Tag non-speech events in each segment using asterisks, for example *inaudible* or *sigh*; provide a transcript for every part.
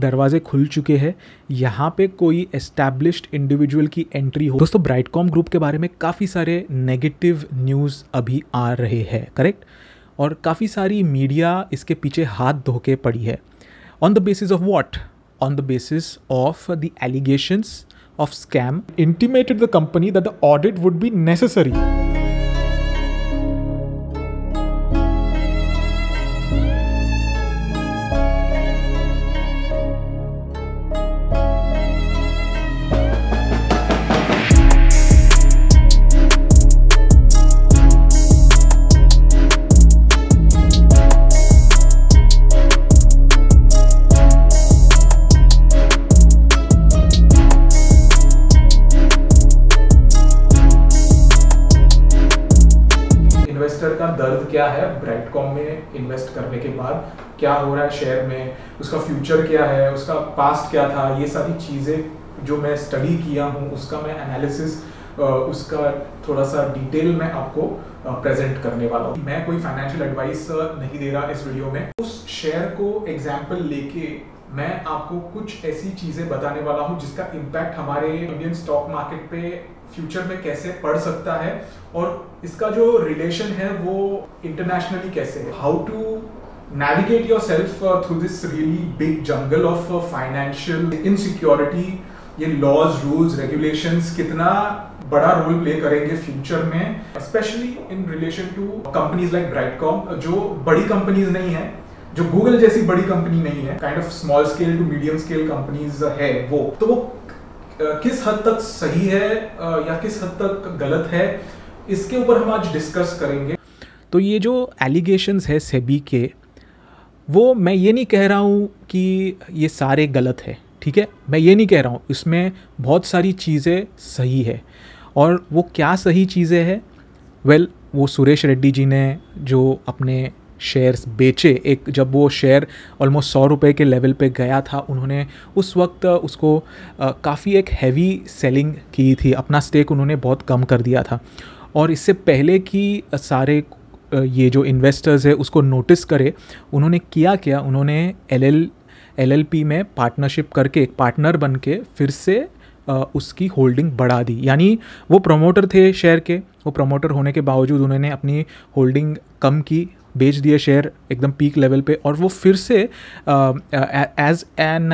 दरवाजे खुल चुके हैं यहाँ पे कोई एस्टैब्लिश्ड इंडिविजुअल की एंट्री हो दोस्तों ब्राइटकॉम ग्रुप के बारे में काफ़ी सारे नेगेटिव न्यूज़ अभी आ रहे हैं करेक्ट और काफ़ी सारी मीडिया इसके पीछे हाथ धो के पड़ी है on the basis of what on the basis of the allegations of scam intimated the company that the audit would be necessary investor का दर्द क्या है ब्राइटकॉम में इन्वेस्ट करने के बाद क्या हो रहा है शेयर में उसका फ्यूचर क्या है उसका पास्ट क्या था ये सारी चीज़ें जो मैं स्टडी किया हूँ उसका मैं एनालिसिस उसका थोड़ा सा डिटेल मैं आपको प्रेजेंट करने वाला हूँ मैं कोई फाइनेंशियल एडवाइस नहीं दे रहा इस वीडियो में उस शेयर को एग्जाम्पल लेके मैं आपको कुछ ऐसी चीज़ें बताने वाला हूँ जिसका इम्पैक्ट हमारे इंडियन स्टॉक मार्केट पे फ्यूचर में कैसे पड़ सकता है और इसका जो रिलेशन है वो इंटरनेशनली कैसे है how to navigate yourself through this really big jungle of financial financial ये लॉज रूल्स रेगुलेशंस कितना बड़ा रोल प्ले करेंगे फ्यूचर में specially in relation to companies like Brightcom जो बड़ी कंपनीज नहीं है जो गूगल जैसी बड़ी कंपनी नहीं है kind of small scale to medium scale companies है वो तो वो uh, किस हद तक सही है uh, या किस हद तक गलत है इसके ऊपर हम आज डिस्कस करेंगे तो ये जो एलिगेशंस है सेबी के वो मैं ये नहीं कह रहा हूँ कि ये सारे गलत है ठीक है मैं ये नहीं कह रहा हूँ इसमें बहुत सारी चीज़ें सही है और वो क्या सही चीज़ें हैं वेल well, वो सुरेश रेड्डी जी ने जो अपने शेयर्स बेचे एक जब वो शेयर ऑलमोस्ट सौ रुपये के लेवल पे गया था उन्होंने उस वक्त उसको काफ़ी एक हैवी सेलिंग की थी अपना स्टेक उन्होंने बहुत कम कर दिया था और इससे पहले कि सारे ये जो इन्वेस्टर्स है उसको नोटिस करे उन्होंने किया क्या उन्होंने L L L L P में पार्टनरशिप करके एक पार्टनर बन के फिर से उसकी होल्डिंग बढ़ा दी यानी वो प्रमोटर थे शेयर के वो प्रमोटर होने के बावजूद उन्होंने अपनी होल्डिंग कम की बेच दिया शेयर एकदम पीक लेवल पे और वो फिर से as an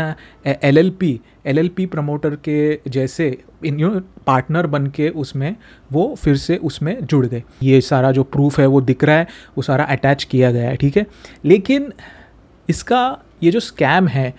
L L P L L P promoter के जैसे इन यू पार्टनर बन के उसमें वो फिर से उसमें जुड़ गए ये सारा जो प्रूफ है वो दिख रहा है वो सारा अटैच किया गया है ठीक है लेकिन इसका ये जो स्कैम है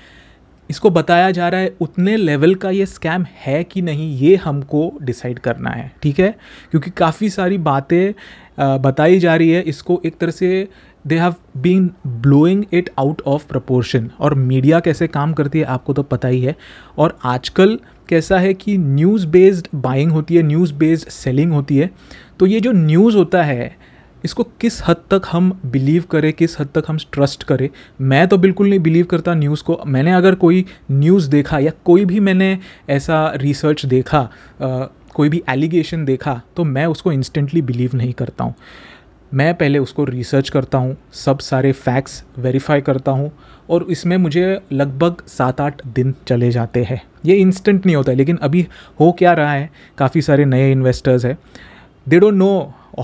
इसको बताया जा रहा है उतने लेवल का ये स्कैम है कि नहीं ये हमको डिसाइड करना है ठीक है क्योंकि काफ़ी सारी बातें बताई जा रही है इसको एक तरह से they have been blowing it out of proportion और मीडिया कैसे काम करती है आपको तो पता ही है और आजकल कैसा है कि न्यूज़ बेस्ड बाइंग होती है न्यूज़ बेस्ड सेलिंग होती है तो ये जो न्यूज़ होता है इसको किस हद तक हम बिलीव करें किस हद तक हम ट्रस्ट करें मैं तो बिल्कुल नहीं बिलीव करता न्यूज़ को मैंने अगर कोई न्यूज़ देखा या कोई भी मैंने ऐसा रिसर्च देखा कोई भी एलिगेशन देखा तो मैं उसको इंस्टेंटली बिलीव नहीं करता हूँ मैं पहले उसको रिसर्च करता हूँ सब सारे फैक्ट्स वेरीफाई करता हूँ और इसमें मुझे लगभग सात आठ दिन चले जाते हैं ये इंस्टेंट नहीं होता है लेकिन अभी हो क्या रहा है काफ़ी सारे नए इन्वेस्टर्स है they don't know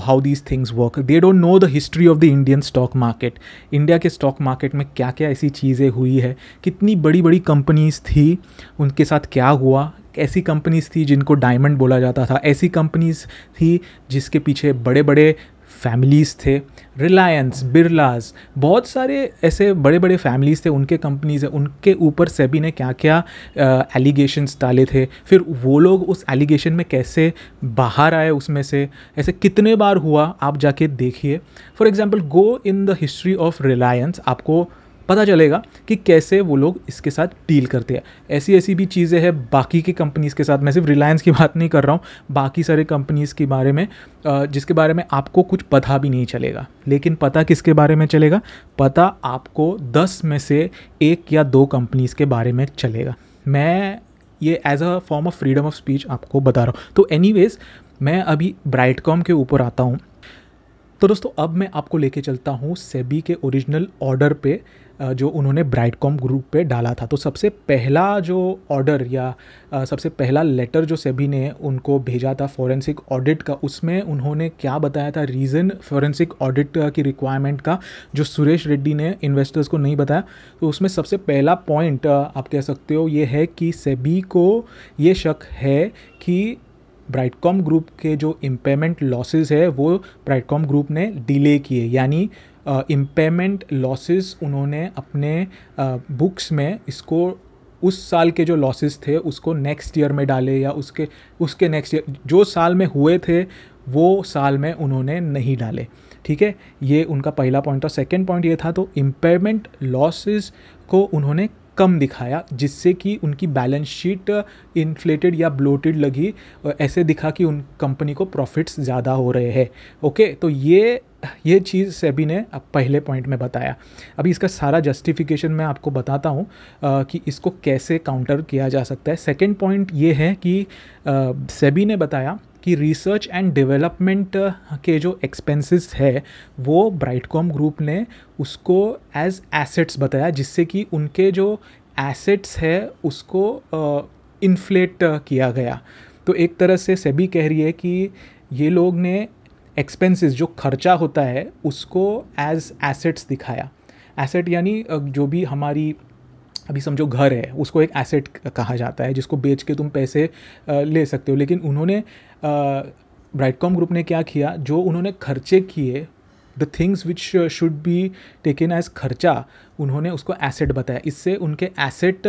how these things work they don't know the history of the Indian stock market India के स्टॉक मार्केट में क्या क्या ऐसी चीज़ें हुई है कितनी बड़ी बड़ी कंपनीज थी उनके साथ क्या हुआ ऐसी कंपनीज़ थी जिनको डायमंड बोला जाता था ऐसी कंपनीज़ थी जिसके पीछे बड़े बड़े फैमिलीज़ थे रिलायंस बिरलाज बहुत सारे ऐसे बड़े बड़े फैमिलीज़ थे उनके कंपनीज़ हैं उनके ऊपर सेबी ने क्या क्या एलिगेशंस डाले थे फिर वो लोग उस एलिगेशन में कैसे बाहर आए उसमें से ऐसे कितने बार हुआ आप जाके देखिए for example go in the history of Reliance आपको पता चलेगा कि कैसे वो लोग इसके साथ डील करते हैं ऐसी ऐसी भी चीज़ें हैं बाकी की कंपनीज़ के साथ मैं सिर्फ रिलायंस की बात नहीं कर रहा हूँ बाकी सारे कंपनीज़ के बारे में जिसके बारे में आपको कुछ पता भी नहीं चलेगा लेकिन पता किसके बारे में चलेगा पता आपको दस में से एक या दो कंपनीज़ के बारे में चलेगा मैं ये as a form of freedom of speech आपको बता रहा हूँ तो एनी मैं अभी ब्राइटकॉम के ऊपर आता हूँ तो दोस्तों अब मैं आपको लेके चलता हूँ सेबी के ओरिजिनल ऑर्डर पे जो उन्होंने ब्राइट कॉम ग्रुप पे डाला था तो सबसे पहला जो ऑर्डर या सबसे पहला लेटर जो सेबी ने उनको भेजा था फॉरेंसिक ऑडिट का उसमें उन्होंने क्या बताया था रीज़न फॉरेंसिक ऑडिट की रिक्वायरमेंट का जो सुरेश रेड्डी ने इन्वेस्टर्स को नहीं बताया तो उसमें सबसे पहला पॉइंट आप कह सकते हो ये है कि सेबी को ये शक है कि ब्राइटकॉम ग्रुप के जो इम्पेमेंट लॉसेज है वो ब्राइटकॉम ग्रुप ने डिले किए यानी इम्पेमेंट लॉसेस उन्होंने अपने बुक्स में इसको उस साल के जो लॉसेस थे उसको नेक्स्ट ईयर में डाले या उसके उसके नेक्स्ट ईयर जो साल में हुए थे वो साल में उन्होंने नहीं डाले ठीक है ये उनका पहला पॉइंट था सेकेंड पॉइंट ये था तो इम्पेमेंट लॉसेस को उन्होंने कम दिखाया जिससे कि उनकी बैलेंस शीट इन्फ्लेटेड या ब्लोटेड लगी ऐसे दिखा कि उन कंपनी को प्रॉफिट्स ज़्यादा हो रहे हैं ओके तो ये ये चीज़ सेबी ने अब पहले पॉइंट में बताया अभी इसका सारा जस्टिफिकेशन मैं आपको बताता हूँ कि इसको कैसे काउंटर किया जा सकता है सेकेंड पॉइंट ये है कि सेबी ने बताया कि रिसर्च एंड डेवलपमेंट के जो एक्सपेंसेस है वो ब्राइटकॉम ग्रुप ने उसको एज एसेट्स बताया जिससे कि उनके जो एसेट्स है उसको इन्फ्लेट uh, uh, किया गया तो एक तरह से सभी कह रही है कि ये लोग ने एक्सपेंसेस जो खर्चा होता है उसको एज एसेट्स दिखाया एसेट यानी uh, जो भी हमारी अभी समझो घर है उसको एक एसेट कहा जाता है जिसको बेच के तुम पैसे ले सकते हो लेकिन उन्होंने ब्राइटकॉम ग्रुप ने क्या किया जो उन्होंने खर्चे किए the things which should be taken as खर्चा उन्होंने उसको एसेट बताया इससे उनके एसेट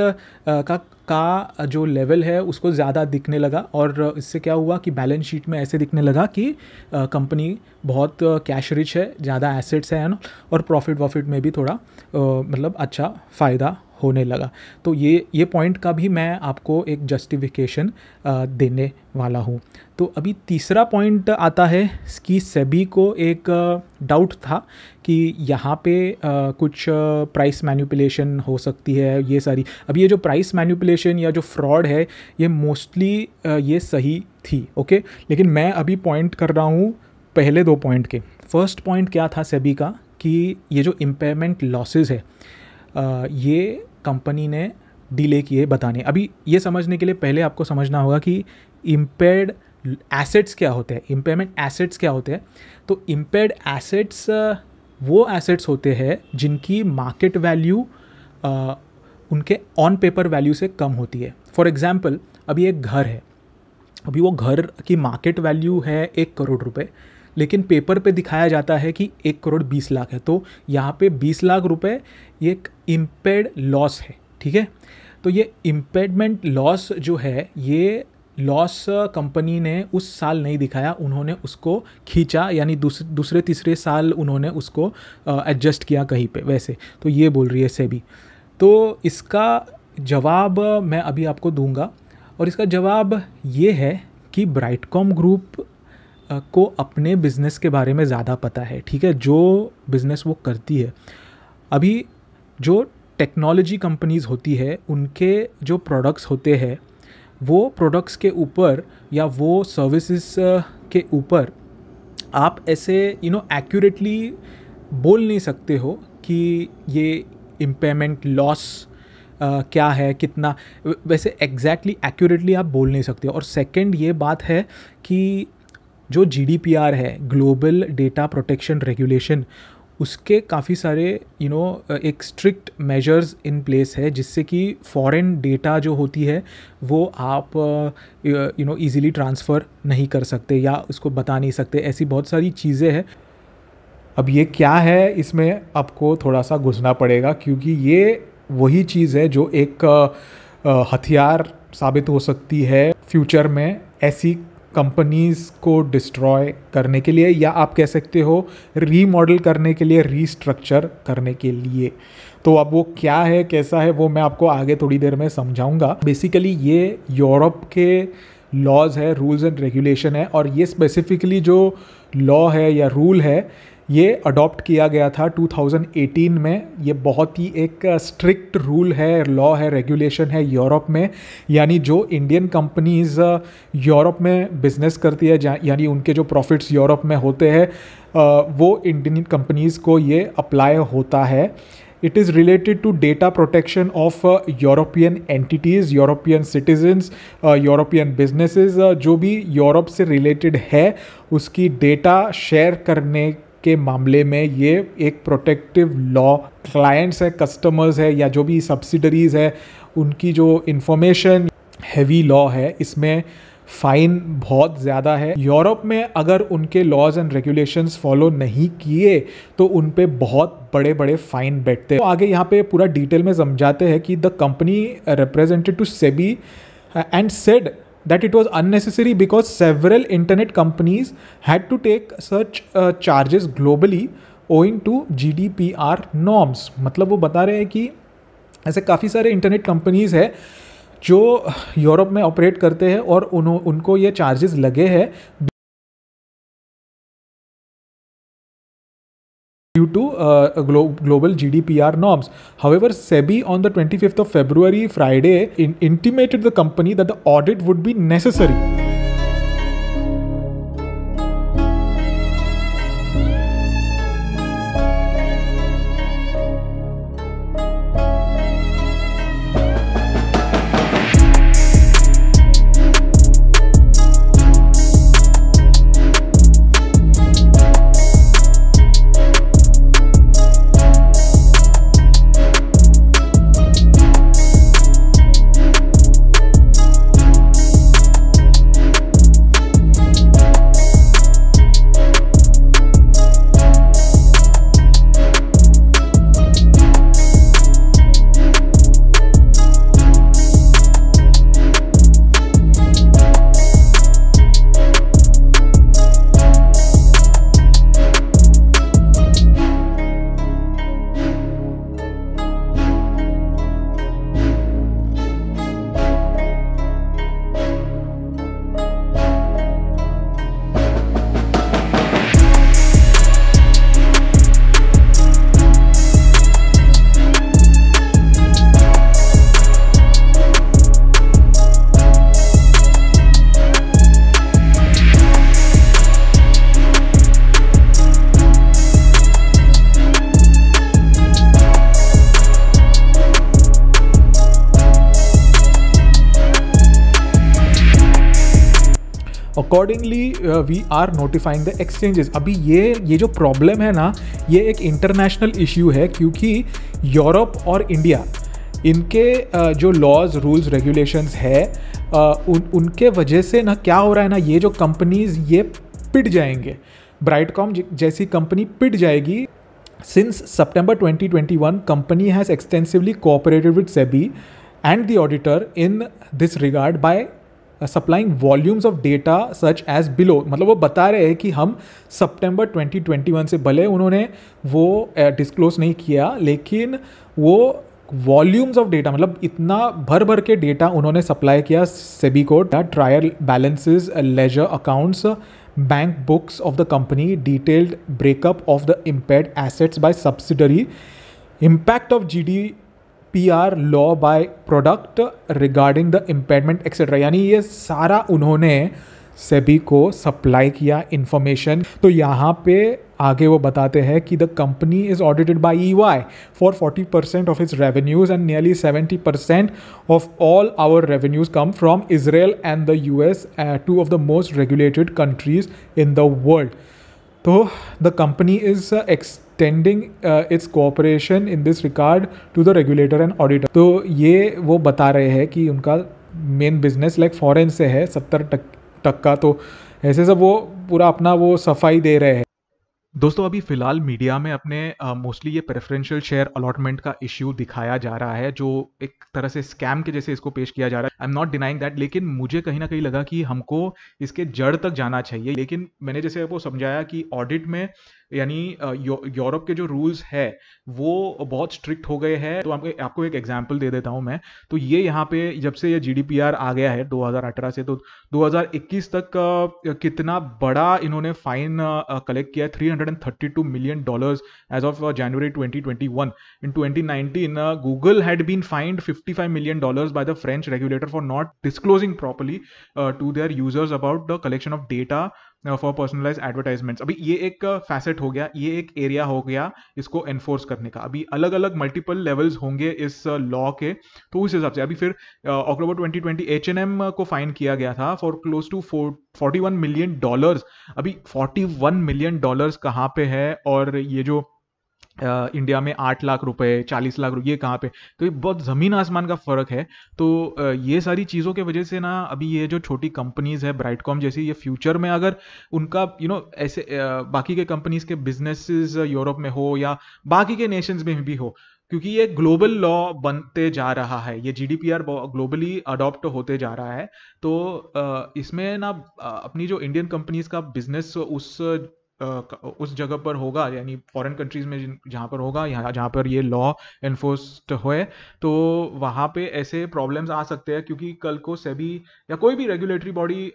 का का जो लेवल है उसको ज़्यादा दिखने लगा और इससे क्या हुआ कि बैलेंस शीट में ऐसे दिखने लगा कि कंपनी बहुत कैश रिच है ज़्यादा एसेट्स हैं और प्रॉफिट वॉफिट में भी थोड़ा मतलब अच्छा फ़ायदा होने लगा तो ये ये पॉइंट का भी मैं आपको एक जस्टिफिकेशन देने वाला हूँ तो अभी तीसरा पॉइंट आता है कि सेबी को एक डाउट था कि यहाँ पे कुछ प्राइस मैन्यूपलेशन हो सकती है ये सारी अभी ये जो प्राइस मैन्यूपलेशन या जो फ्रॉड है ये मोस्टली ये सही थी ओके लेकिन मैं अभी पॉइंट कर रहा हूँ पहले दो पॉइंट के फर्स्ट पॉइंट क्या था सेबी का कि ये जो इम्पेयरमेंट लॉसेज है ये कंपनी ने डिले किए बताने अभी ये समझने के लिए पहले आपको समझना होगा कि इम्पेयर्ड एसेट्स क्या होते हैं इम्पेयरमेंट एसेट्स क्या होते हैं तो इम्पेयर्ड एसेट्स वो एसेट्स होते हैं जिनकी मार्केट वैल्यू उनके ऑन पेपर वैल्यू से कम होती है फॉर एग्ज़ाम्पल अभी एक घर है अभी वो घर की मार्केट वैल्यू है एक करोड़ रुपए लेकिन पेपर पे दिखाया जाता है कि एक करोड़ बीस लाख है तो यहाँ पे बीस लाख रुपए ये एक इम्पेड लॉस है ठीक है तो ये इम्पेडमेंट लॉस जो है ये लॉस कंपनी ने उस साल नहीं दिखाया उन्होंने उसको खींचा यानी दूसरे दूसरे तीसरे साल उन्होंने उसको एडजस्ट किया कहीं पे वैसे तो ये बोल रही है सेबी तो इसका जवाब मैं अभी आपको दूंगा और इसका जवाब ये है कि ब्राइटकॉम ग्रुप को अपने बिज़नेस के बारे में ज़्यादा पता है ठीक है जो बिज़नेस वो करती है अभी जो टेक्नोलॉजी कंपनीज़ होती है उनके जो प्रोडक्ट्स होते हैं वो प्रोडक्ट्स के ऊपर या वो सर्विसेज के ऊपर आप ऐसे यू नो एक्यूरेटली बोल नहीं सकते हो कि ये इम्पेमेंट लॉस Uh, क्या है कितना वैसे एग्जैक्टली exactly, एक्यूरेटली आप बोल नहीं सकते और सेकंड ये बात है कि जो जी है ग्लोबल डेटा प्रोटेक्शन रेगुलेशन उसके काफ़ी सारे यू you नो know, एक स्ट्रिक्ट मेजर्स इन प्लेस है जिससे कि फॉरेन डेटा जो होती है वो आप यू नो इजीली ट्रांसफ़र नहीं कर सकते या उसको बता नहीं सकते ऐसी बहुत सारी चीज़ें हैं अब ये क्या है इसमें आपको थोड़ा सा घुसना पड़ेगा क्योंकि ये वही चीज़ है जो एक हथियार साबित हो सकती है फ्यूचर में ऐसी कंपनीज़ को डिस्ट्रॉय करने के लिए या आप कह सकते हो रीमॉडल करने के लिए रीस्ट्रक्चर करने के लिए तो अब वो क्या है कैसा है वो मैं आपको आगे थोड़ी देर में समझाऊंगा बेसिकली ये यूरोप के लॉज है रूल्स एंड रेगुलेशन है और ये स्पेसिफिकली जो लॉ है या रूल है ये अडॉप्ट किया गया था 2018 में ये बहुत ही एक स्ट्रिक्ट uh, रूल है लॉ है रेगुलेशन है यूरोप में यानी जो इंडियन कंपनीज़ यूरोप में बिजनेस करती है यानी उनके जो प्रॉफिट्स यूरोप में होते हैं uh, वो इंडियन कंपनीज़ को ये अप्लाई होता है it is related to data protection of European entities European citizens European businesses जो भी यूरोप से रिलेटेड है उसकी डेटा शेयर करने के मामले में ये एक प्रोटेक्टिव लॉ क्लाइंट्स है कस्टमर्स है या जो भी सब्सिडरीज है उनकी जो इंफॉर्मेशन हैवी लॉ है इसमें फ़ाइन बहुत ज़्यादा है यूरोप में अगर उनके लॉज एंड रेगुलेशंस फॉलो नहीं किए तो उन पर बहुत बड़े बड़े फ़ाइन बैठते हैं तो आगे यहाँ पे पूरा डिटेल में समझाते हैं कि the company represented to SEBI and said that it was unnecessary because several internet companies had to take such uh, charges globally owing to GDPR norms. P R norms मतलब वो बता रहे हैं कि ऐसे काफ़ी सारे इंटरनेट कंपनीज़ है जो यूरोप में ऑपरेट करते हैं और उन्हों उनको ये चार्जेस लगे हैं due to uh, glo global GDPR norms. However, SEBI on the 25th of February, Friday, in intimated the company that the audit would be necessary. Accordingly we are notifying the exchanges अभी ये ये जो problem है ना ये एक international issue है क्योंकि यूरोप और इंडिया इनके uh, जो लॉज रूल्स रेगुलेशंस है uh, उन उनके वजह से ना क्या हो रहा है ना ये जो कंपनीज़ ये पिट जाएंगे ब्राइटकॉम जैसी कंपनी पिट जाएगी since September 2021 company has extensively cooperated with SEBI and the auditor in this regard by supplying volumes of data such as below मतलब वो बता रहे हैं कि हम सितंबर 2021 से भले उन्होंने वो डिस्क्लोज uh, नहीं किया लेकिन वो वॉल्यूम्स ऑफ डेटा मतलब इतना भर भर के डेटा उन्होंने सप्लाई किया सेबी को trial balances ledger accounts bank books of the company detailed breakup of the impaired assets by subsidiary impact of G D P R law by product regarding the impairment etcetera यानी ये सारा उन्होंने सेबी को supply किया information तो यहाँ पे आगे वो बताते हैं कि the company is audited by E Y for forty percent of its revenues and nearly seventy percent of all our revenues come from Israel and the U S two of the most regulated countries in the world तो the company is ex extending its cooperation in this regard to the regulator and auditor तो ये वो बता रहे हैं कि उनका main business like foreign से है सत्तर टक तो ऐसे सब वो पूरा अपना वो सफाई दे रहे हैं दोस्तों अभी फ़िलहाल मीडिया में अपने मोस्टली uh, ये प्रेफरेंशियल शेयर अलॉटमेंट का इश्यू दिखाया जा रहा है जो एक तरह से स्कैम के जैसे इसको पेश किया जा रहा है I am not denying that लेकिन मुझे कहीं ना कहीं लगा कि हमको इसके जड़ तक जाना चाहिए लेकिन मैंने जैसे वो समझाया कि ऑडिट में यानी यूरोप के जो रूल्स है वो बहुत स्ट्रिक्ट हो गए हैं तो आपको आपको एक एग्जाम्पल दे देता हूँ मैं तो ये यहाँ पे जब से ये जी आ गया है 2018 से तो 2021 तक कितना बड़ा इन्होंने फाइन कलेक्ट किया है 332 million dollars as of January 2021 in 2019 Google had been fined 55 million dollars by the French regulator for not disclosing properly to their users about the collection of data for personalise advertisements अभी ये एक facet uh, हो गया ये एक area हो गया इसको एनफोर्स करने का अभी अलग अलग मल्टीपल लेवल्स होंगे इस लॉ uh, के तो उस हिसाब से अभी फिर अक्टूबर twenty twenty H N M को फाइन किया गया था for close to four forty one million dollars अभी फोर्टी वन मिलियन डॉलर्स कहाँ पे है और ये जो इंडिया में आठ लाख रुपए चालीस लाख रुपये कहाँ पे तो ये बहुत ज़मीन आसमान का फ़र्क है तो ये सारी चीज़ों के वजह से ना अभी ये जो छोटी कंपनीज़ है ब्राइटकॉम जैसी ये फ्यूचर में अगर उनका यू you नो know, ऐसे बाकी के कंपनीज़ के बिजनेस यूरोप में हो या बाकी के नेशंस में भी हो क्योंकि ये ग्लोबल लॉ बनते जा रहा है ये जीडीपीआर ग्लोबली अडॉप्ट होते जा रहा है तो इसमें ना अपनी जो इंडियन कंपनीज का बिजनेस उस उस जगह पर होगा यानी फॉरेन कंट्रीज़ में जहाँ पर होगा यहाँ जहाँ पर ये लॉ इन्फोर्स्ड होए तो वहाँ पे ऐसे प्रॉब्लम्स आ सकते हैं क्योंकि कल को सेबी या कोई भी रेगुलेटरी बॉडी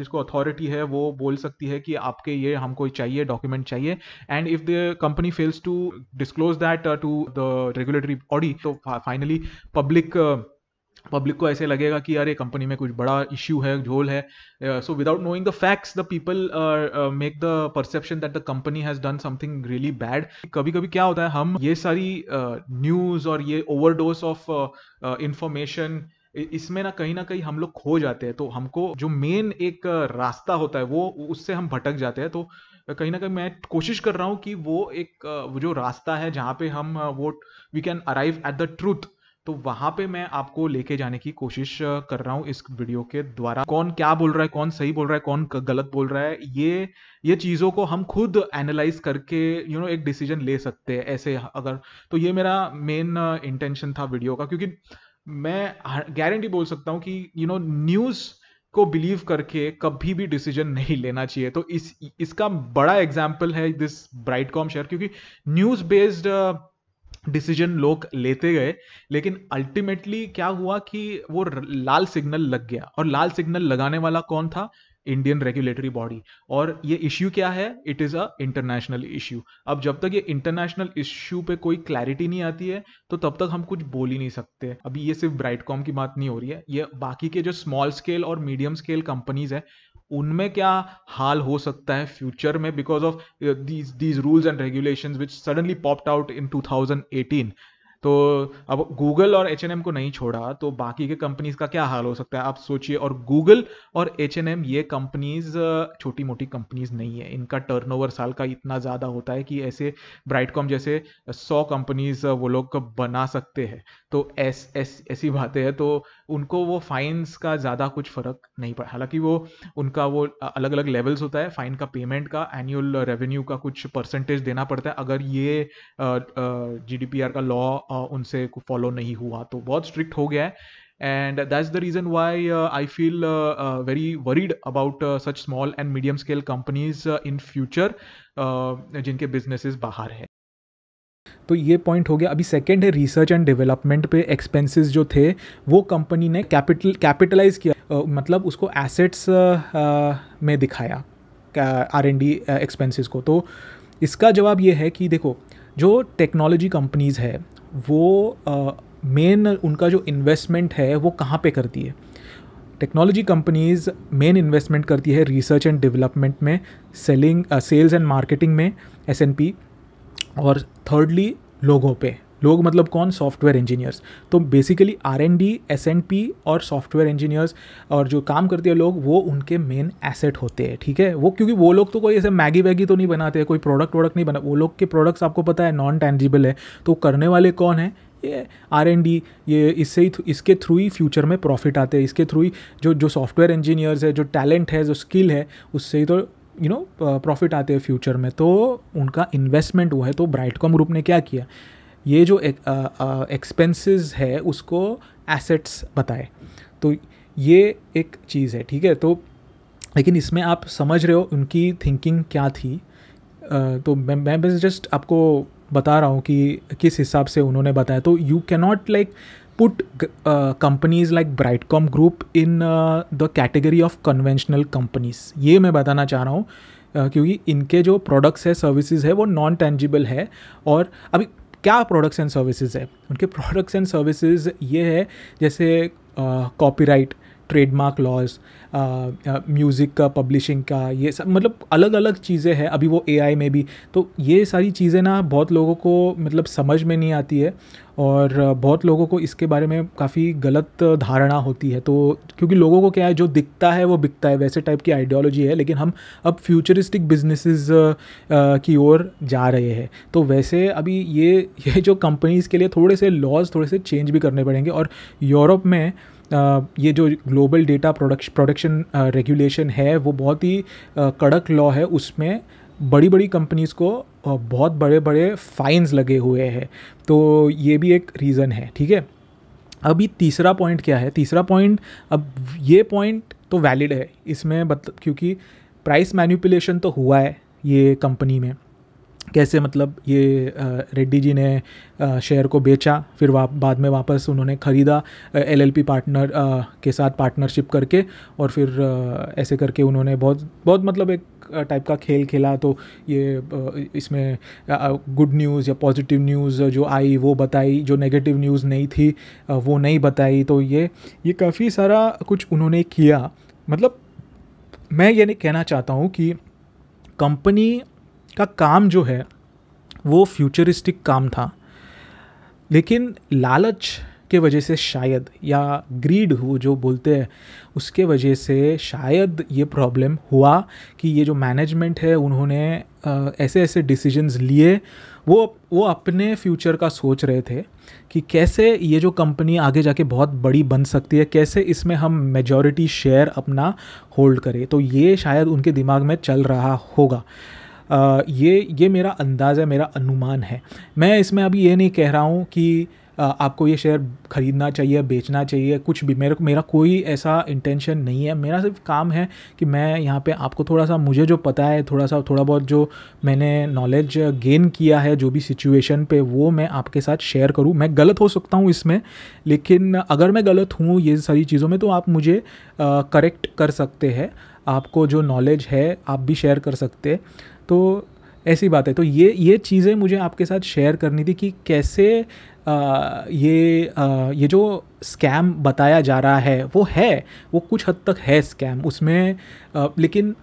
जिसको अथॉरिटी है वो बोल सकती है कि आपके ये हमको चाहिए डॉक्यूमेंट चाहिए and if the company fails to disclose that to the regulatory body तो फाइनली पब्लिक पब्लिक को ऐसे लगेगा कि यार ये कंपनी में कुछ बड़ा इश्यू है झोल है so without knowing the facts the people make the perception that the company has done something really bad कभी कभी क्या होता है हम ये सारी न्यूज uh, और ये ओवरडोज ऑफ इंफॉर्मेशन इसमें ना कहीं ना कहीं हम लोग खो जाते हैं तो हमको जो मेन एक uh, रास्ता होता है वो उससे हम भटक जाते हैं तो uh, कहीं ना कहीं मैं कोशिश कर रहा हूँ कि वो एक uh, जो रास्ता है जहाँ पे हम वो we can arrive at the truth तो वहां पे मैं आपको लेके जाने की कोशिश कर रहा हूँ इस वीडियो के द्वारा कौन क्या बोल रहा है कौन सही बोल रहा है कौन गलत बोल रहा है ये ये चीज़ों को हम खुद एनालाइज करके यू you नो know, एक डिसीजन ले सकते हैं ऐसे अगर तो ये मेरा मेन इंटेंशन था वीडियो का क्योंकि मैं गारंटी बोल सकता हूँ कि यू नो न्यूज़ को बिलीव करके कभी भी डिसीजन नहीं लेना चाहिए तो इस इसका बड़ा एग्जाम्पल है दिस ब्राइट कॉम शेयर क्योंकि न्यूज़ बेस्ड डिसीजन लोग लेते गए लेकिन अल्टीमेटली क्या हुआ कि वो लाल सिग्नल लग गया और लाल सिग्नल लगाने वाला कौन था इंडियन रेगुलेटरी बॉडी और ये इश्यू क्या है it is a international issue अब जब तक ये इंटरनेशनल इश्यू पे कोई क्लैरिटी नहीं आती है तो तब तक हम कुछ बोल ही नहीं सकते अभी ये सिर्फ ब्राइटकॉम की बात नहीं हो रही है ये बाकी के जो स्मॉल स्केल और मीडियम स्केल कंपनीज है उनमें क्या हाल हो सकता है फ्यूचर में because of these these rules and regulation which suddenly popped out in 2018 तो अब गूगल और एच को नहीं छोड़ा तो बाकी के कंपनीज का क्या हाल हो सकता है आप सोचिए और गूगल और एच ये कंपनीज छोटी मोटी कंपनीज नहीं है इनका टर्न साल का इतना ज़्यादा होता है कि ऐसे ब्राइटकॉम जैसे सौ कंपनीज वो लोग बना सकते हैं तो ऐस एस ऐसी बातें हैं तो उनको वो फाइन्स का ज़्यादा कुछ फ़र्क नहीं पड़ा हालांकि वो उनका वो अलग अलग लेवल्स होता है फाइन का पेमेंट का एनुअल रेवेन्यू का कुछ परसेंटेज देना पड़ता है अगर ये जी का लॉ उनसे फॉलो नहीं हुआ तो बहुत स्ट्रिक्ट हो गया है and that's the reason why I feel very worried about such small and medium scale companies in future जिनके बिजनेसेस बाहर है तो ये पॉइंट हो गया अभी सेकंड है रिसर्च एंड डेवलपमेंट पे एक्सपेंसेस जो थे वो कंपनी ने कैपिटल कैपिटलाइज किया uh, मतलब उसको एसेट्स uh, में दिखाया आर एंड डी एक्सपेंसिस को तो इसका जवाब ये है कि देखो जो टेक्नोलॉजी कंपनीज़ है वो मेन उनका जो इन्वेस्टमेंट है वो कहाँ पे करती है टेक्नोलॉजी कंपनीज मेन इन्वेस्टमेंट करती है रिसर्च एंड डेवलपमेंट में सेलिंग सेल्स एंड मार्केटिंग में एस और थर्डली लोगों पे लोग मतलब कौन सॉफ्टवेयर इंजीनियर्स तो basically R N D S N P और सॉफ्टवेयर इंजीनियर्स और जो काम करते हैं लोग वो उनके मेन एसेट होते हैं ठीक है वो क्योंकि वो लोग तो कोई ऐसे मैगी वैगी तो नहीं बनाते कोई प्रोडक्ट वोडक्ट नहीं बना वो लोग के प्रोडक्ट्स आपको पता है नॉन टेंजिबल है तो करने वाले कौन है ये आर एन डी ये इससे ही इसके थ्रू ही फ्यूचर में प्रॉफिट आते हैं इसके थ्रू ही जो जो सॉफ्टवेयर इंजीनियर्स है जो टैलेंट है जो स्किल है उससे ही तो यू नो प्रॉफिट आते हैं फ्यूचर में तो उनका इन्वेस्टमेंट हुआ है तो ब्राइटकॉम ग्रुप ने क्या किया ये जो एक्सपेंसेस है उसको एसेट्स बताए तो ये एक चीज़ है ठीक है तो लेकिन इसमें आप समझ रहे हो उनकी थिंकिंग क्या थी तो मैं बस जस्ट आपको बता रहा हूँ कि किस हिसाब से उन्होंने बताया तो you not like put companies like Brightcom group in the category of conventional companies ये मैं बताना चाह रहा हूँ uh, क्योंकि इनके जो प्रोडक्ट्स है सर्विसेज है वो नॉन टेंजिबल है और अभी क्या प्रोडक्ट्स एंड सर्विसेज है उनके प्रोडक्ट्स एंड सर्विसेज ये है जैसे copyright uh, trademark laws music का पब्लिशिंग का ये सब मतलब अलग अलग चीज़ें हैं अभी वो ए में भी तो ये सारी चीज़ें ना बहुत लोगों को मतलब समझ में नहीं आती है और बहुत लोगों को इसके बारे में काफ़ी गलत धारणा होती है तो क्योंकि लोगों को क्या है जो दिखता है वो बिकता है वैसे टाइप की आइडियोलॉजी है लेकिन हम अब फ्यूचरिस्टिक बिजनेसेस uh, uh, की ओर जा रहे हैं तो वैसे अभी ये *laughs* ये जो कंपनीज़ के लिए थोड़े से लॉज थोड़े से चेंज भी करने पड़ेंगे और यूरोप में ये जो global data production production regulation है वो बहुत ही कड़क लॉ है उसमें बड़ी बड़ी कंपनीज़ को बहुत बड़े बड़े फाइन्स लगे हुए हैं तो ये भी एक रीज़न है ठीक है अभी तीसरा पॉइंट क्या है तीसरा पॉइंट अब ये पॉइंट तो वैलिड है इसमें मतलब क्योंकि प्राइस मैन्यूपलेशन तो हुआ है ये कंपनी में कैसे मतलब ये रेड्डी जी ने शेयर को बेचा फिर वा, बाद में वापस उन्होंने ख़रीदा एलएलपी पार्टनर के साथ पार्टनरशिप करके और फिर ऐसे करके उन्होंने बहुत बहुत मतलब एक टाइप का खेल खेला तो ये इसमें गुड न्यूज़ या पॉजिटिव न्यूज़ जो आई वो बताई जो नेगेटिव न्यूज़ नहीं थी वो नहीं बताई तो ये ये काफ़ी सारा कुछ उन्होंने किया मतलब मैं ये नहीं कहना चाहता हूँ कि कंपनी का काम जो है वो फ्यूचरिस्टिक काम था लेकिन लालच के वजह से शायद या ग्रीड हो जो बोलते हैं उसके वजह से शायद ये प्रॉब्लम हुआ कि ये जो मैनेजमेंट है उन्होंने ऐसे ऐसे डिसीजंस लिए वो वो अपने फ्यूचर का सोच रहे थे कि कैसे ये जो कंपनी आगे जाके बहुत बड़ी बन सकती है कैसे इसमें हम मेजॉरिटी शेयर अपना होल्ड करें तो ये शायद उनके दिमाग में चल रहा होगा ये ये मेरा अंदाज़ है मेरा अनुमान है मैं इसमें अभी ये नहीं कह रहा हूँ कि आपको ये शेयर ख़रीदना चाहिए बेचना चाहिए कुछ भी मेरे मेरा कोई ऐसा इंटेंशन नहीं है मेरा सिर्फ काम है कि मैं यहाँ पे आपको थोड़ा सा मुझे जो पता है थोड़ा सा थोड़ा बहुत जो मैंने नॉलेज गेन किया है जो भी सिचुएशन पे वो मैं आपके साथ शेयर करूँ मैं गलत हो सकता हूँ इसमें लेकिन अगर मैं गलत हूँ ये सारी चीज़ों में तो आप मुझे करेक्ट कर सकते हैं आपको जो नॉलेज है आप भी शेयर कर सकते हैं तो ऐसी बात है तो ये ये चीज़ें मुझे आपके साथ शेयर करनी थी कि कैसे आ, ये आ, ये जो स्कैम बताया जा रहा है वो है वो कुछ हद तक है स्कैम उसमें आ, लेकिन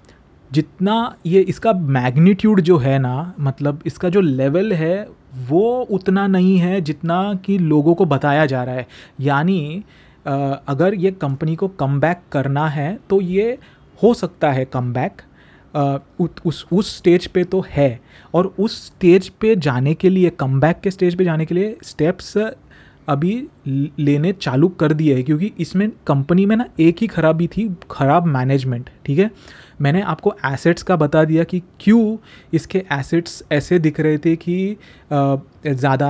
जितना ये इसका मैग्नीट्यूड जो है ना मतलब इसका जो लेवल है वो उतना नहीं है जितना कि लोगों को बताया जा रहा है यानी अगर ये कंपनी को कम करना है तो ये हो सकता है कम बैक उस उस स्टेज पे तो है और उस स्टेज पे जाने के लिए कम के स्टेज पे जाने के लिए स्टेप्स अभी लेने चालू कर दिए है क्योंकि इसमें कंपनी में ना एक ही खराबी थी खराब मैनेजमेंट ठीक है मैंने आपको एसेट्स का बता दिया कि क्यों इसके एसेट्स ऐसे दिख रहे थे कि ज़्यादा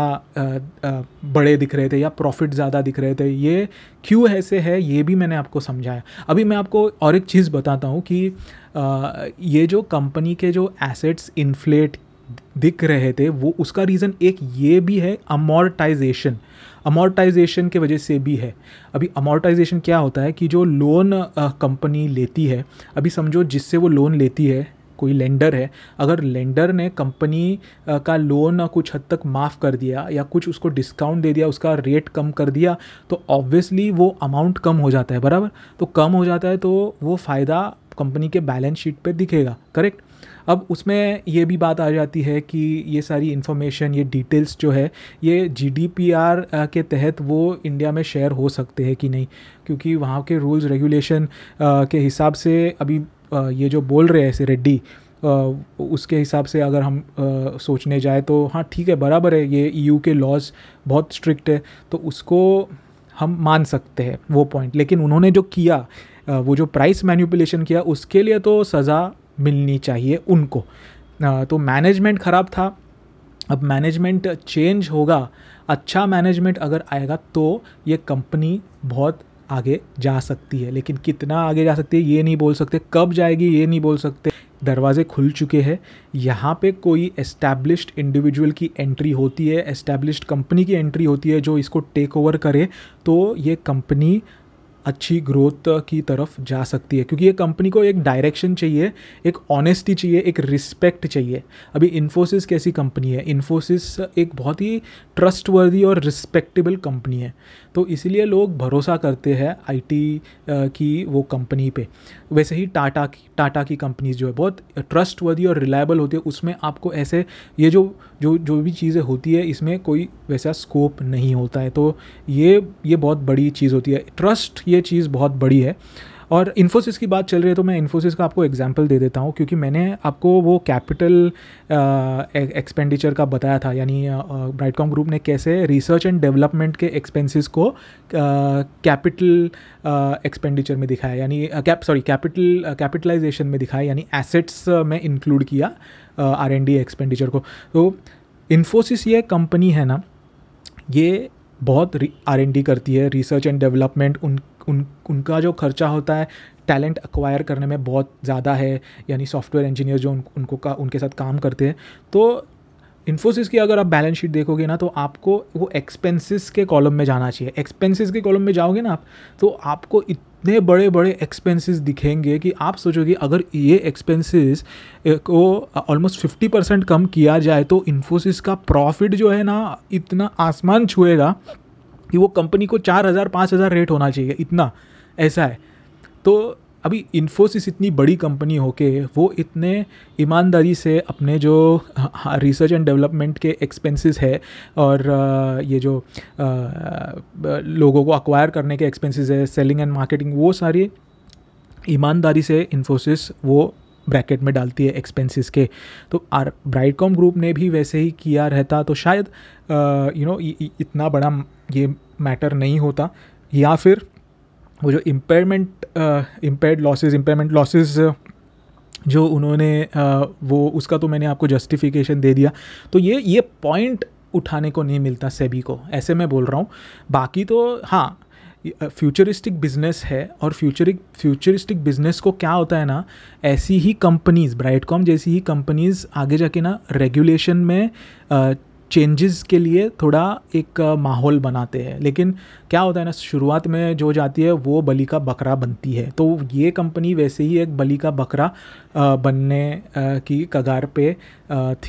बड़े दिख रहे थे या प्रॉफिट ज़्यादा दिख रहे थे ये क्यों ऐसे है ये भी मैंने आपको समझाया अभी मैं आपको और एक चीज़ बताता हूँ कि आ, ये जो कंपनी के जो एसेट्स इन्फ्लेट दिख रहे थे वो उसका रीज़न एक ये भी है अमोर्टाइजेशन अमोर्टाइजेशन के वजह से भी है अभी अमोर्टाइजेशन क्या होता है कि जो लोन कंपनी लेती है अभी समझो जिससे वो लोन लेती है कोई लेंडर है अगर लेंडर ने कंपनी का लोन कुछ हद तक माफ़ कर दिया या कुछ उसको डिस्काउंट दे दिया उसका रेट कम कर दिया तो ऑब्वियसली वो अमाउंट कम हो जाता है बराबर तो कम हो जाता है तो वो फ़ायदा कंपनी के बैलेंस शीट पे दिखेगा करेक्ट अब उसमें ये भी बात आ जाती है कि ये सारी इन्फॉर्मेशन ये डिटेल्स जो है ये जी के तहत वो इंडिया में शेयर हो सकते हैं कि नहीं क्योंकि वहाँ के रूल्स रेगुलेशन के हिसाब से अभी ये जो बोल रहे हैं ऐसे रेड्डी उसके हिसाब से अगर हम आ, सोचने जाए तो हाँ ठीक है बराबर है ये ईयू e के लॉज बहुत स्ट्रिक्ट है तो उसको हम मान सकते हैं वो पॉइंट लेकिन उन्होंने जो किया वो जो प्राइस मैनिपुलेशन किया उसके लिए तो सज़ा मिलनी चाहिए उनको तो मैनेजमेंट ख़राब था अब मैनेजमेंट चेंज होगा अच्छा मैनेजमेंट अगर आएगा तो ये कंपनी बहुत आगे जा सकती है लेकिन कितना आगे जा सकती है ये नहीं बोल सकते कब जाएगी ये नहीं बोल सकते दरवाजे खुल चुके हैं यहाँ पे कोई एस्टैब्लिश्ड इंडिविजुअल की एंट्री होती है एस्टैब्लिश्ड कंपनी की एंट्री होती है जो इसको टेक ओवर करे तो ये कंपनी अच्छी ग्रोथ की तरफ जा सकती है क्योंकि ये कंपनी को एक डायरेक्शन चाहिए एक ऑनेस्टी चाहिए एक रिस्पेक्ट चाहिए अभी इन्फोसिस कैसी कंपनी है इन्फोसिस एक बहुत ही ट्रस्टवर्दी और रिस्पेक्टेबल कंपनी है तो इसलिए लोग भरोसा करते हैं आईटी की वो कंपनी पे वैसे ही टाटा की टाटा की कंपनीज जो है बहुत ट्रस्ट वर्दी और रिलायबल होती है उसमें आपको ऐसे ये जो जो जो भी चीज़ें होती है इसमें कोई वैसा स्कोप नहीं होता है तो ये ये बहुत बड़ी चीज़ होती है ट्रस्ट ये चीज़ बहुत बड़ी है और इन्फोसिस की बात चल रही है तो मैं इन्फोसिस का आपको एग्जाम्पल दे देता हूँ क्योंकि मैंने आपको वो कैपिटल एक्सपेंडिचर e, का बताया था यानी ब्राइटकॉम ग्रुप ने कैसे रिसर्च एंड डेवलपमेंट के एक्सपेंसेस को कैपिटल एक्सपेंडिचर में दिखाया यानी कैप सॉरी कैपिटल कैपिटलाइजेशन में दिखाया यानी एसेट्स में इंक्लूड किया आर एन डी एक्सपेंडिचर को तो इन्फोसिस ये कंपनी है ना ये बहुत आर एन डी करती है रिसर्च एंड डेवलपमेंट उन उन उनका जो खर्चा होता है टैलेंट अक्वायर करने में बहुत ज़्यादा है यानी सॉफ्टवेयर इंजीनियर जो उन, उनको का उनके साथ काम करते हैं तो इन्फोसिस की अगर आप बैलेंस शीट देखोगे ना तो आपको वो एक्सपेंसेस के कॉलम में जाना चाहिए एक्सपेंसेस के कॉलम में जाओगे ना आप तो आपको इतने बड़े बड़े एक्सपेंसेस दिखेंगे कि आप सोचोगे अगर ये एक्सपेंसेस को ऑलमोस्ट फिफ्टी परसेंट कम किया जाए तो इन्फोसिस का प्रॉफिट जो है ना इतना आसमान छुएगा कि वो कंपनी को चार हज़ार पाँच हज़ार रेट होना चाहिए इतना ऐसा है तो अभी इन्फोसिस इतनी बड़ी कंपनी हो के वो इतने ईमानदारी से अपने जो हाँ, रिसर्च एंड डेवलपमेंट के एक्सपेंसेस है और ये जो लोगों को अक्वायर करने के एक्सपेंसेस है सेलिंग एंड मार्केटिंग वो सारी ईमानदारी से इन्फोसिस वो ब्रैकेट में डालती है एक्सपेंसेस के तो आर ब्राइटकॉम ग्रुप ने भी वैसे ही किया रहता तो शायद यू नो you know, इतना बड़ा ये मैटर नहीं होता या फिर वो जो impairment impaired losses impairment losses जो उन्होंने uh, वो उसका तो मैंने आपको जस्टिफिकेशन दे दिया तो ये ये पॉइंट उठाने को नहीं मिलता सेबी को ऐसे मैं बोल रहा हूँ बाकी तो हाँ फ्यूचरिस्टिक बिजनेस है और फ्यूचरिक फ्यूचरिस्टिक बिजनेस को क्या होता है ना ऐसी ही कंपनीज ब्राइटकॉम जैसी ही कंपनीज आगे जाके ना रेगुलेशन में uh, चेंजेस के लिए थोड़ा एक माहौल बनाते हैं लेकिन क्या होता है ना शुरुआत में जो जाती है वो बली का बकरा बनती है तो ये कंपनी वैसे ही एक बली का बकरा बनने की कगार पे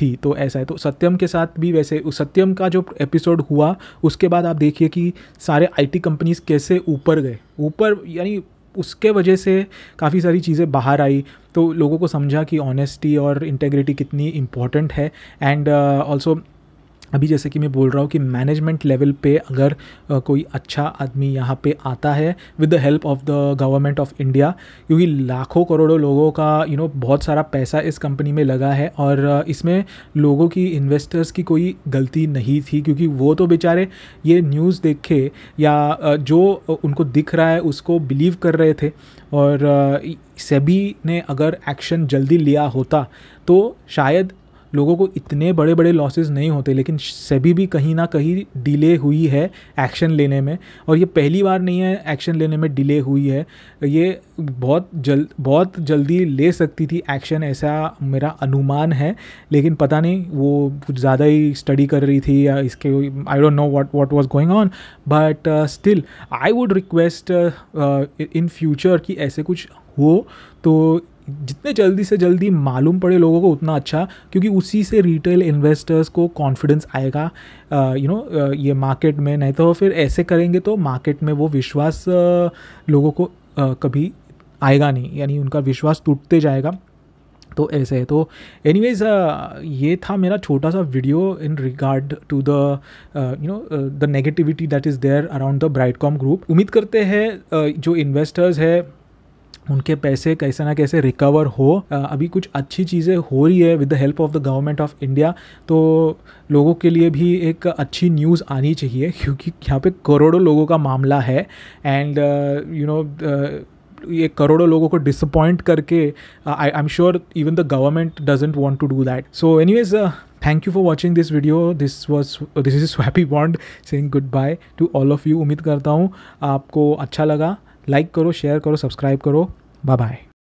थी तो ऐसा है तो सत्यम के साथ भी वैसे उस सत्यम का जो एपिसोड हुआ उसके बाद आप देखिए कि सारे आईटी कंपनीज कैसे ऊपर गए ऊपर यानी उसके वजह से काफ़ी सारी चीज़ें बाहर आई तो लोगों को समझा कि ऑनेस्टी और इंटेग्रिटी कितनी इम्पॉर्टेंट है एंड ऑल्सो uh, अभी जैसे कि मैं बोल रहा हूँ कि मैनेजमेंट लेवल पे अगर कोई अच्छा आदमी यहाँ पे आता है with the help of the government of India क्योंकि लाखों करोड़ों लोगों का यू you नो know, बहुत सारा पैसा इस कंपनी में लगा है और इसमें लोगों की इन्वेस्टर्स की कोई गलती नहीं थी क्योंकि वो तो बेचारे ये न्यूज़ देखे या जो उनको दिख रहा है उसको बिलीव कर रहे थे और सभी ने अगर एक्शन जल्दी लिया होता तो शायद लोगों को इतने बड़े बड़े लॉसेस नहीं होते लेकिन सभी भी कहीं ना कहीं डिले हुई है एक्शन लेने में और ये पहली बार नहीं है एक्शन लेने में डिले हुई है ये बहुत जल्द बहुत जल्दी ले सकती थी एक्शन ऐसा मेरा अनुमान है लेकिन पता नहीं वो कुछ ज़्यादा ही स्टडी कर रही थी या इसके I don't know what what was going on but still I would request in future कि ऐसे कुछ हो तो जितने जल्दी से जल्दी मालूम पड़े लोगों को उतना अच्छा क्योंकि उसी से रिटेल इन्वेस्टर्स को कॉन्फिडेंस आएगा यू नो ये मार्केट में नहीं तो फिर ऐसे करेंगे तो मार्केट में वो विश्वास लोगों को कभी आएगा नहीं यानी उनका विश्वास टूटते जाएगा तो ऐसे है तो एनीवेज ये था मेरा छोटा सा video in regard to the you know the negativity that is there around the Brightcom group उम्मीद करते हैं uh, जो इन्वेस्टर्स है उनके पैसे कैसे ना कैसे रिकवर हो अभी कुछ अच्छी चीज़ें हो रही है with the help of the government of India तो लोगों के लिए भी एक अच्छी न्यूज़ आनी चाहिए क्योंकि यहाँ पे करोड़ों लोगों का मामला है एंड यू नो ये करोड़ों लोगों को डिसअपॉइंट करके I I am sure even the government doesn't want to do that so anyways thank you for watching this video this was this is Happy Bond saying goodbye to all of you उम्मीद करता हूँ आपको अच्छा लगा like करो share करो subscribe करो bye bye